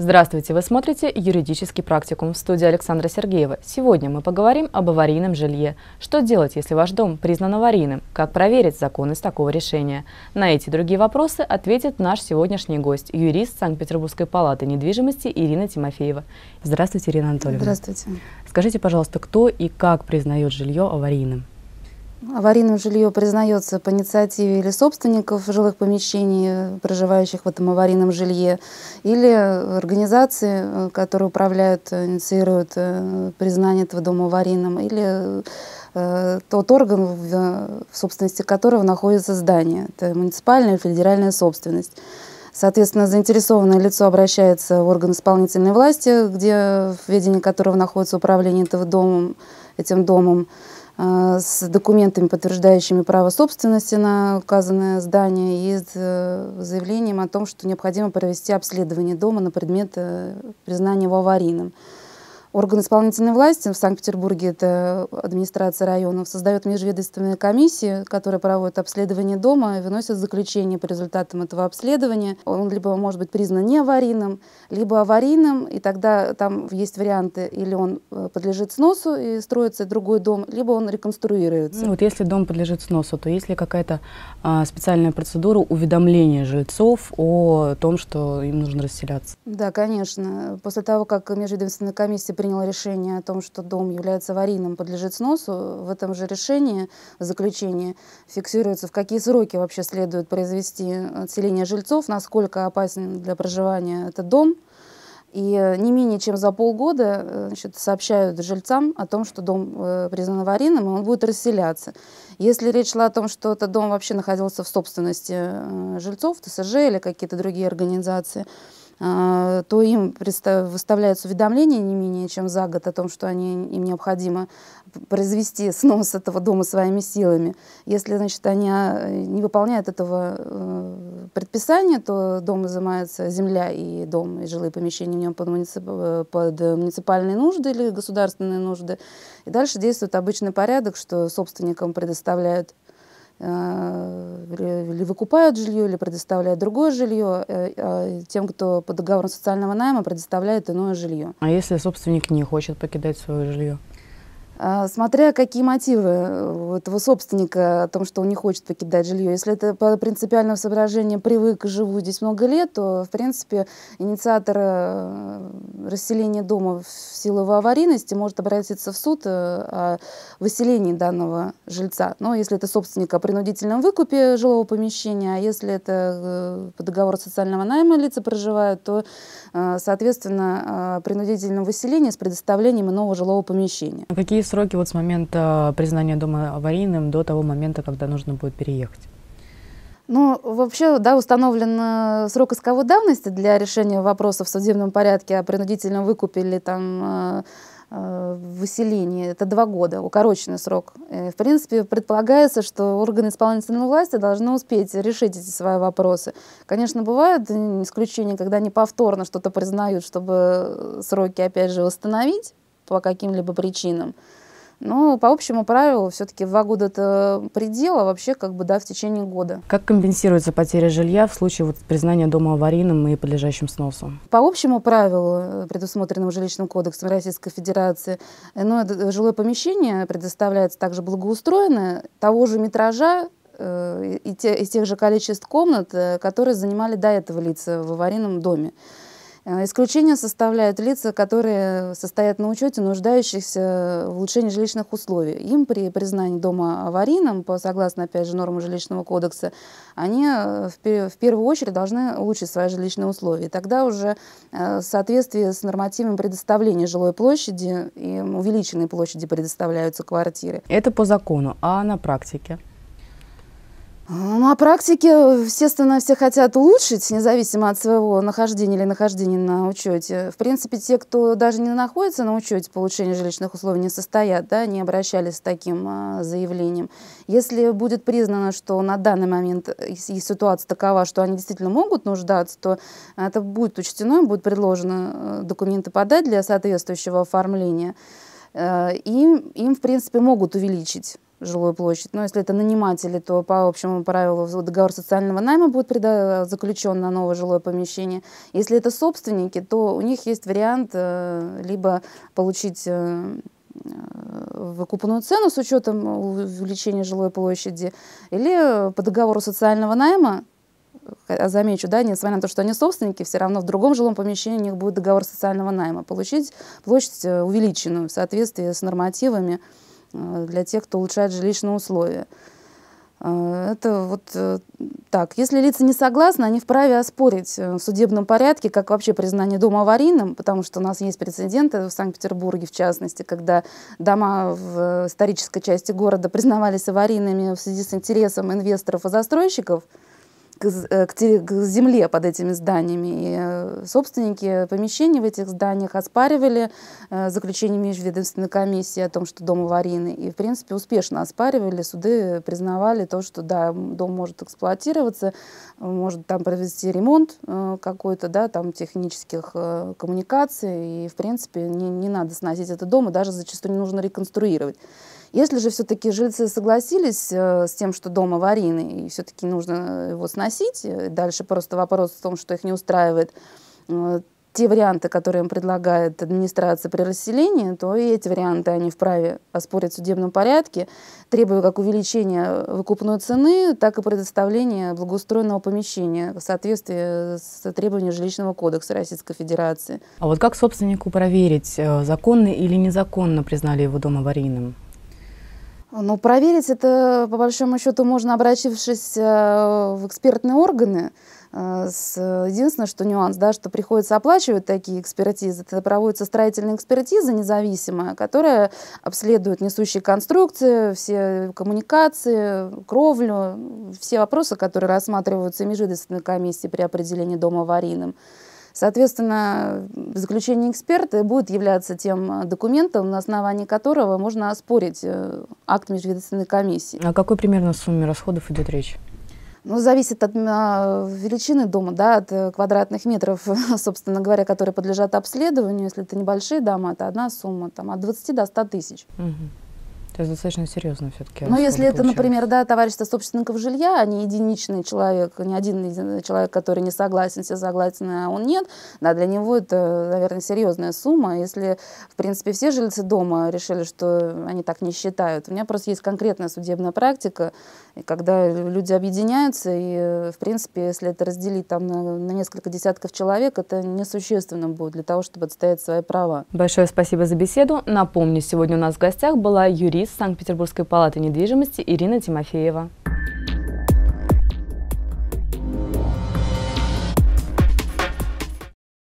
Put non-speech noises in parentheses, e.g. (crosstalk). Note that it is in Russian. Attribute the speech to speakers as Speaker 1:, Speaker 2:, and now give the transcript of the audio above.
Speaker 1: Здравствуйте, вы смотрите «Юридический практикум» в студии Александра Сергеева. Сегодня мы поговорим об аварийном жилье. Что делать, если ваш дом признан аварийным? Как проверить законность такого решения? На эти другие вопросы ответит наш сегодняшний гость, юрист Санкт-Петербургской палаты недвижимости Ирина Тимофеева. Здравствуйте, Ирина Анатольевна. Здравствуйте. Скажите, пожалуйста, кто и как признает жилье аварийным?
Speaker 2: Аварийным жилье признается по инициативе или собственников жилых помещений, проживающих в этом аварийном жилье, или организации, э, которые управляют, э, инициируют э, признание этого дома аварийным, или тот орган, в собственности которого находится здание. Это муниципальная или федеральная собственность. Соответственно, заинтересованное лицо обращается в орган исполнительной власти, где в ведении которого находится управление этого домом, этим домом. Э, с документами, подтверждающими право собственности на указанное здание, и с э, заявлением о том, что необходимо провести обследование дома на предмет э, признания его аварийным орган исполнительной власти в Санкт-Петербурге, это администрация районов, создает межведомственные комиссии, которые проводят обследование дома и выносят заключение по результатам этого обследования. Он либо может быть признан аварийным, либо аварийным, и тогда там есть варианты, или он э, подлежит сносу и строится другой дом, либо он реконструируется. Ну, вот
Speaker 1: если дом подлежит сносу, то есть ли какая-то а, специальная процедура уведомления жильцов о том, что им нужно
Speaker 2: расселяться? Да, конечно. После того, как межведомственная комиссия принял решение о том, что дом является аварийным, подлежит сносу, в этом же решении, в заключении, фиксируется, в какие сроки вообще следует произвести отселение жильцов, насколько опасен для проживания этот дом. И э, не менее чем за полгода э, значит, сообщают жильцам о том, что дом э, признан аварийным, и он будет расселяться. Если речь шла о том, что этот дом вообще находился в собственности жильцов, ТСЖ или какие-то другие организации, а, то им выставляются уведомления не менее чем за год о том, что они, им необходимо произвести снос этого дома своими силами. Если значит, они а, не выполняют этого э, предписания, то дом изымается земля и дом, и жилые помещения в нем под, муници... Э, под муниципальные нужды или государственные нужды. И дальше действует обычный порядок, что собственникам предоставляют Э, или выкупают жилье, или предоставляют другое жилье, э, а тем, кто по договору социального найма предоставляет иное жилье.
Speaker 1: А если собственник не хочет покидать свое жилье?
Speaker 2: А, смотря какие мотивы э, этого собственника о том, что он не хочет покидать жилье. Если это по принципиальным соображениям привык, живу здесь много лет, то, в принципе, инициатор э, расселения дома в силу его аварийности может обратиться в суд э, о выселении данного жильца. Но если это собственник о принудительном выкупе жилого помещения, а если это по договору социального найма лица проживают, то, соответственно, принудительное выселение с предоставлением иного жилого помещения.
Speaker 1: Какие сроки вот с момента э, признания дома аварийным до того момента, когда нужно будет переехать?
Speaker 2: Ну, вообще, да, установлен э, срок исковой давности для решения вопроса в судебном порядке о принудительном выкупе или там э, выселении. Это два года, укороченный срок. И, в принципе, предполагается, что органы исполнительной власти должны успеть решить эти свои вопросы. Конечно, бывают исключения, когда они повторно что-то признают, чтобы сроки, опять же, восстановить по каким-либо причинам. Но ну, по общему правилу все-таки два года это предела вообще как бы да в течение года.
Speaker 1: Как компенсируется потеря жилья в случае вот признания дома аварийным и подлежащим сносу?
Speaker 2: По общему правилу, э, предусмотренному жилищным кодексом Российской Федерации, иное ну, жилое помещение предоставляется также благоустроенное того же метража э, и те, из тех же количеств комнат, э, которые занимали до этого лица в аварийном доме. Э, исключение составляют лица, которые состоят на учете нуждающихся в улучшении жилищных условий. Им при признании дома аварийным, по согласно, опять же, нормам жилищного кодекса, они э, в первую очередь должны улучшить свои жилищные условия. тогда уже э, в соответствии с нормативами предоставления жилой площади и увеличенной площади предоставляются квартиры.
Speaker 1: Это по закону, а на практике?
Speaker 2: Ну, на практике, э, естественно, все хотят улучшить, независимо от своего нахождения или нахождения на учете. В принципе, те, кто даже не находится на учете получения жилищных условий, не состоят, да, не обращались с таким а, заявлением. Если будет признано, что на данный момент э, и ситуация такова, что они действительно могут нуждаться, то это будет учтено, им будут предложены документы подать для соответствующего оформления. И им, в принципе, могут увеличить жилую площадь. Но если это наниматели, то по общему правилу договор социального найма будет заключен на новое жилое помещение. Если это собственники, то у них есть вариант э, либо получить э, э, выкупную цену с учетом увеличения жилой площади, или по договору социального найма замечу, да, несмотря на то, что они собственники, все равно в другом жилом помещении у них будет договор социального найма, получить площадь увеличенную в соответствии с нормативами, Э, для тех, кто улучшает жилищные условия. Э, это вот э, так. Если лица не согласны, они вправе оспорить в судебном порядке, как вообще признание дома аварийным, потому что у нас есть прецеденты в Санкт-Петербурге, в частности, когда дома в исторической части города признавались аварийными в связи с интересом инвесторов и застройщиков – к, э, к, земле под этими зданиями. И э, собственники помещений в этих зданиях оспаривали э, заключение межведомственной комиссии о том, что дом аварийный. И, в принципе, успешно оспаривали. Суды признавали то, что да, дом может эксплуатироваться, может там провести ремонт какой-то, да, там технических коммуникаций. И, в принципе, не, не надо сносить этот дом, и даже зачастую не нужно реконструировать. Если же все-таки жильцы согласились э, с тем, что дом аварийный, и все-таки нужно э, его сносить, э, дальше просто вопрос в том, что их не устраивает те варианты, которые им предлагает администрация при расселении, то и эти варианты они вправе оспорить в судебном порядке, требуя как увеличения выкупной цены, так и предоставления благоустроенного помещения в соответствии с требованиями жилищного кодекса Российской Федерации.
Speaker 1: А вот как собственнику проверить, законно или незаконно признали его дом аварийным?
Speaker 2: Ну, проверить это, по большому счету, можно, обратившись э, в экспертные органы. Э, единственное, что нюанс, да, что приходится оплачивать такие экспертизы. Это проводится строительная экспертиза независимая, которая обследует несущие конструкции, все коммуникации, кровлю, все вопросы, которые рассматриваются межведомственной комиссией при определении дома аварийным. Соответственно, заключение эксперта будет являться тем документом, на основании которого можно оспорить э, акт межведомственной комиссии.
Speaker 1: О какой примерно сумме расходов идет речь?
Speaker 2: Ну, зависит от а, величины дома, да, от э, квадратных метров, (laughs) собственно говоря, которые подлежат обследованию. Если это небольшие дома, это одна сумма, там, от 20 до 100 тысяч.
Speaker 1: Угу. То есть достаточно серьезно все-таки. Но ну, если это, получается. например,
Speaker 2: да, товарищество собственников жилья, а не единичный человек, не один человек, который не согласен, все согласны, а он нет, да, для него это, наверное, серьезная сумма. Если, в принципе, все жильцы дома решили, что они так не считают. У меня просто есть конкретная судебная практика, когда люди объединяются, и, в принципе, если это разделить там на, на несколько десятков человек, это несущественно будет для того, чтобы отстоять свои права.
Speaker 1: Большое спасибо за беседу. Напомню, сегодня у нас в гостях была юрист из Санкт-Петербургской палаты недвижимости Ирина Тимофеева.